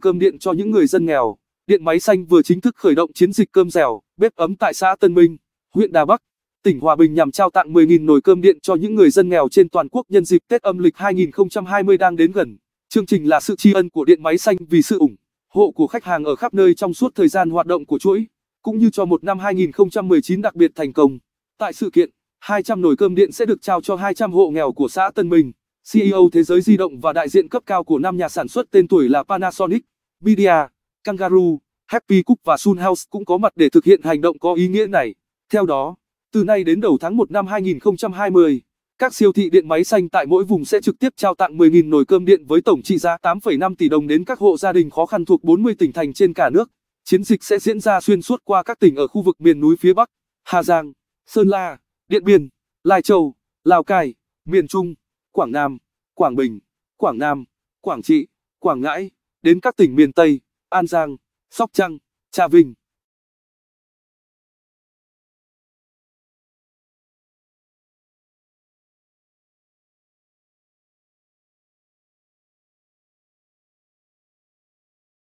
cơm điện cho những người dân nghèo. Điện máy xanh vừa chính thức khởi động chiến dịch cơm dẻo, bếp ấm tại xã Tân Minh, huyện Đà Bắc, tỉnh Hòa Bình nhằm trao tặng 10.000 nồi cơm điện cho những người dân nghèo trên toàn quốc nhân dịp Tết âm lịch 2020 đang đến gần. Chương trình là sự tri ân của Điện Máy Xanh vì sự ủng hộ của khách hàng ở khắp nơi trong suốt thời gian hoạt động của chuỗi, cũng như cho một năm 2019 đặc biệt thành công. Tại sự kiện, 200 nồi cơm điện sẽ được trao cho 200 hộ nghèo của xã Tân Minh. CEO thế giới di động và đại diện cấp cao của năm nhà sản xuất tên tuổi là Panasonic, Media, Kangaroo, Happy Cup và Sunhouse cũng có mặt để thực hiện hành động có ý nghĩa này. Theo đó, từ nay đến đầu tháng 1 năm 2020, các siêu thị điện máy xanh tại mỗi vùng sẽ trực tiếp trao tặng 10.000 nồi cơm điện với tổng trị giá 8,5 tỷ đồng đến các hộ gia đình khó khăn thuộc 40 tỉnh thành trên cả nước. Chiến dịch sẽ diễn ra xuyên suốt qua các tỉnh ở khu vực miền núi phía Bắc, Hà Giang, Sơn La, Điện Biên, Lai Châu, Lào Cai, miền Trung. Quảng Nam, Quảng Bình, Quảng Nam, Quảng Trị, Quảng Ngãi, đến các tỉnh miền Tây, An Giang, Sóc Trăng, Trà Vinh.